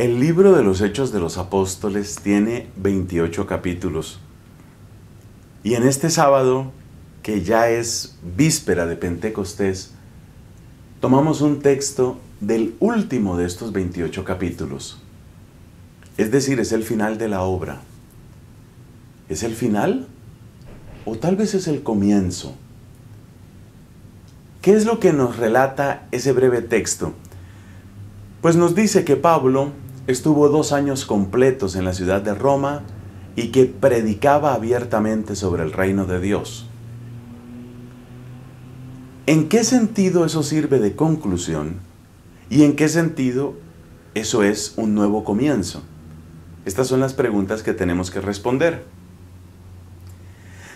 El libro de los Hechos de los Apóstoles tiene 28 capítulos. Y en este sábado, que ya es víspera de Pentecostés, tomamos un texto del último de estos 28 capítulos. Es decir, es el final de la obra. ¿Es el final? ¿O tal vez es el comienzo? ¿Qué es lo que nos relata ese breve texto? Pues nos dice que Pablo estuvo dos años completos en la ciudad de Roma y que predicaba abiertamente sobre el reino de Dios. ¿En qué sentido eso sirve de conclusión? ¿Y en qué sentido eso es un nuevo comienzo? Estas son las preguntas que tenemos que responder.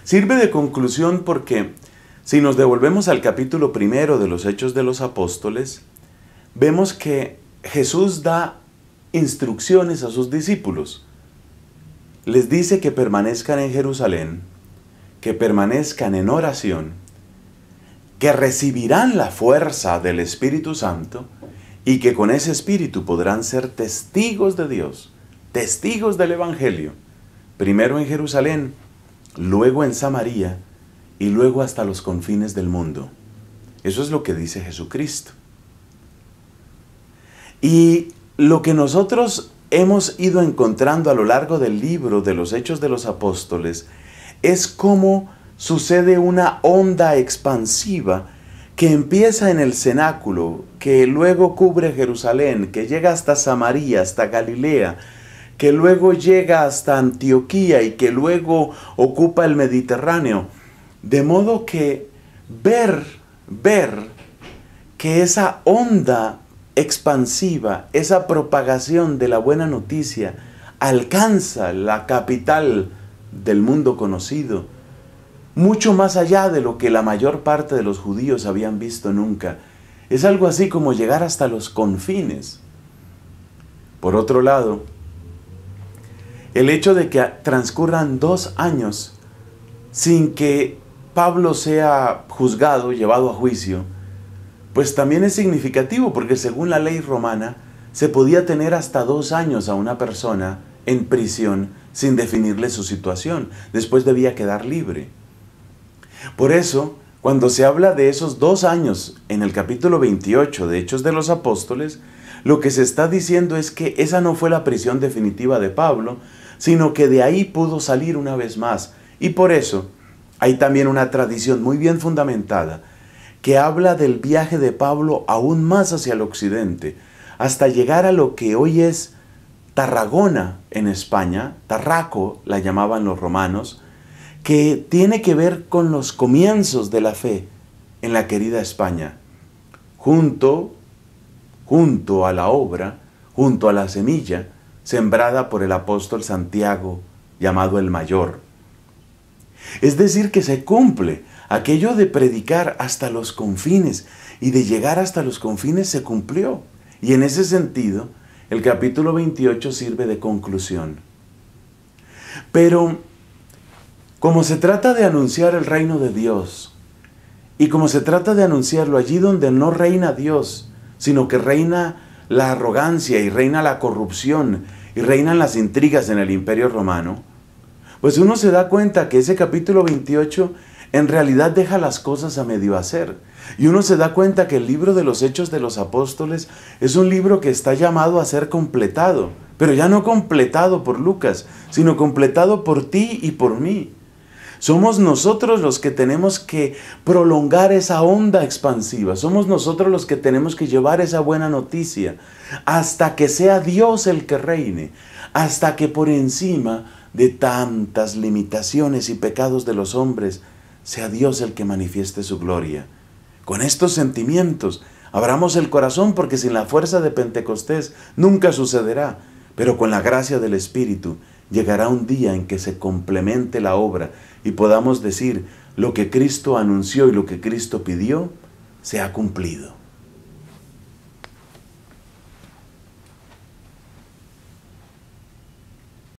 Sirve de conclusión porque si nos devolvemos al capítulo primero de los Hechos de los Apóstoles, vemos que Jesús da instrucciones a sus discípulos. Les dice que permanezcan en Jerusalén, que permanezcan en oración, que recibirán la fuerza del Espíritu Santo y que con ese Espíritu podrán ser testigos de Dios, testigos del Evangelio, primero en Jerusalén, luego en Samaria y luego hasta los confines del mundo. Eso es lo que dice Jesucristo. Y lo que nosotros hemos ido encontrando a lo largo del libro de los Hechos de los Apóstoles es cómo sucede una onda expansiva que empieza en el cenáculo, que luego cubre Jerusalén, que llega hasta Samaria, hasta Galilea, que luego llega hasta Antioquía y que luego ocupa el Mediterráneo. De modo que ver, ver que esa onda expansiva, esa propagación de la buena noticia alcanza la capital del mundo conocido, mucho más allá de lo que la mayor parte de los judíos habían visto nunca. Es algo así como llegar hasta los confines. Por otro lado, el hecho de que transcurran dos años sin que Pablo sea juzgado, llevado a juicio, pues también es significativo porque según la ley romana se podía tener hasta dos años a una persona en prisión sin definirle su situación. Después debía quedar libre. Por eso, cuando se habla de esos dos años en el capítulo 28 de Hechos de los Apóstoles, lo que se está diciendo es que esa no fue la prisión definitiva de Pablo, sino que de ahí pudo salir una vez más. Y por eso hay también una tradición muy bien fundamentada que habla del viaje de Pablo aún más hacia el occidente, hasta llegar a lo que hoy es Tarragona en España, Tarraco la llamaban los romanos, que tiene que ver con los comienzos de la fe en la querida España. Junto, junto a la obra, junto a la semilla, sembrada por el apóstol Santiago, llamado el mayor. Es decir, que se cumple Aquello de predicar hasta los confines y de llegar hasta los confines se cumplió. Y en ese sentido, el capítulo 28 sirve de conclusión. Pero como se trata de anunciar el reino de Dios, y como se trata de anunciarlo allí donde no reina Dios, sino que reina la arrogancia y reina la corrupción y reinan las intrigas en el imperio romano, pues uno se da cuenta que ese capítulo 28 en realidad deja las cosas a medio hacer. Y uno se da cuenta que el libro de los Hechos de los Apóstoles es un libro que está llamado a ser completado, pero ya no completado por Lucas, sino completado por ti y por mí. Somos nosotros los que tenemos que prolongar esa onda expansiva. Somos nosotros los que tenemos que llevar esa buena noticia hasta que sea Dios el que reine, hasta que por encima de tantas limitaciones y pecados de los hombres sea Dios el que manifieste su gloria. Con estos sentimientos, abramos el corazón porque sin la fuerza de Pentecostés nunca sucederá, pero con la gracia del Espíritu llegará un día en que se complemente la obra y podamos decir, lo que Cristo anunció y lo que Cristo pidió, se ha cumplido.